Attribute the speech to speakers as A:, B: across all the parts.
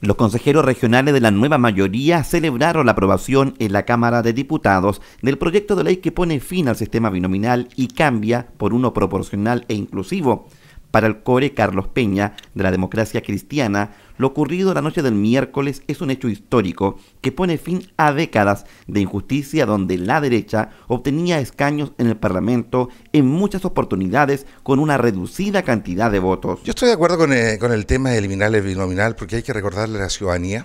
A: Los consejeros regionales de la nueva mayoría celebraron la aprobación en la Cámara de Diputados del proyecto de ley que pone fin al sistema binominal y cambia por uno proporcional e inclusivo. Para el core Carlos Peña, de la democracia cristiana, lo ocurrido la noche del miércoles es un hecho histórico que pone fin a décadas de injusticia donde la derecha obtenía escaños en el Parlamento en muchas oportunidades con una
B: reducida cantidad de votos. Yo estoy de acuerdo con, eh, el tema de eliminar el binominal porque hay que recordarle a la ciudadanía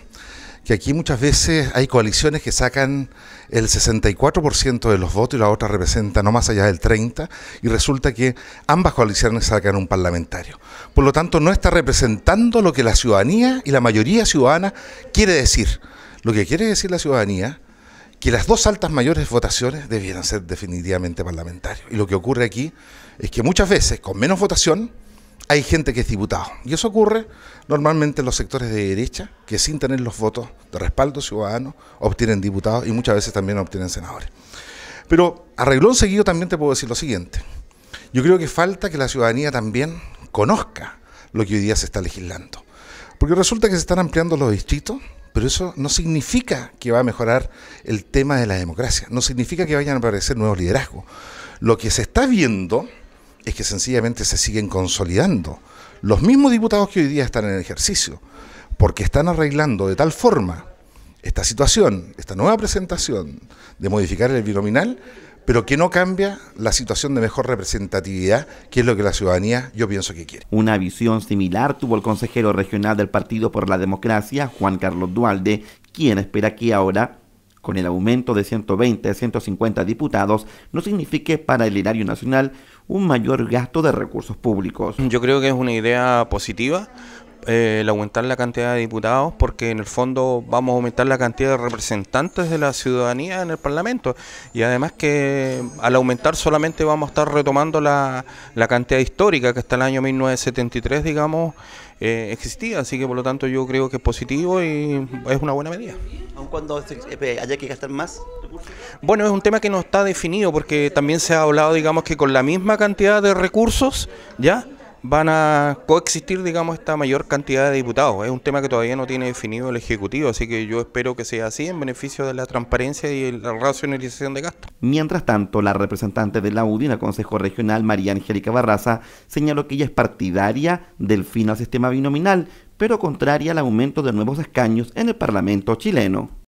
B: que aquí muchas veces hay coaliciones que sacan el 64% de los votos y la otra representa no más allá del 30% y resulta que ambas coaliciones sacan un parlamentario. Por lo tanto, no está representando lo que la ciudadanía y la mayoría ciudadana quiere decir. Lo que quiere decir la ciudadanía que las dos altas mayores votaciones debieran ser definitivamente parlamentarios. Y lo que ocurre aquí es que muchas veces con menos votación hay gente que es diputado. Y eso ocurre normalmente en los sectores de derecha, que sin tener los votos de respaldo ciudadano, obtienen diputados y muchas veces también obtienen senadores. Pero arreglón seguido también te puedo decir lo siguiente. Yo creo que falta que la ciudadanía también conozca lo que hoy día se está legislando. Porque resulta que se están ampliando los distritos, pero eso no significa que va a mejorar el tema de la democracia, no significa que vayan a aparecer nuevos liderazgos. Lo que se está viendo es que sencillamente se siguen consolidando los mismos diputados que hoy día están en ejercicio, porque están arreglando de tal forma esta situación, esta nueva presentación de modificar el binominal, pero que no cambia la situación de mejor representatividad, que es lo que la ciudadanía yo pienso que quiere. Una visión similar tuvo el consejero regional del Partido por la Democracia,
A: Juan Carlos Dualde, quien espera que ahora con el aumento de 120 a 150 diputados no signifique para el erario nacional un mayor gasto de recursos públicos.
C: Yo creo que es una idea positiva eh, el aumentar la cantidad de diputados porque en el fondo vamos a aumentar la cantidad de representantes de la ciudadanía en el Parlamento y además que al aumentar solamente vamos a estar retomando la, cantidad histórica que hasta el año 1973 digamos eh, existía, así que por lo tanto yo creo que es positivo y es una buena medida
A: cuando eh, haya que gastar más
C: Bueno, es un tema que no está definido porque también se ha hablado, digamos, que con la misma cantidad de recursos, ¿ya? van a coexistir, digamos, esta mayor cantidad de diputados. Es un tema que todavía no tiene definido el Ejecutivo, así que yo espero que sea así en beneficio de la transparencia y la racionalización de gastos.
A: Mientras tanto, la representante de la UDI en el Consejo Regional, María Angélica Barraza, señaló que ella es partidaria del fin al sistema binominal, pero contraria al aumento de nuevos escaños en el Parlamento chileno.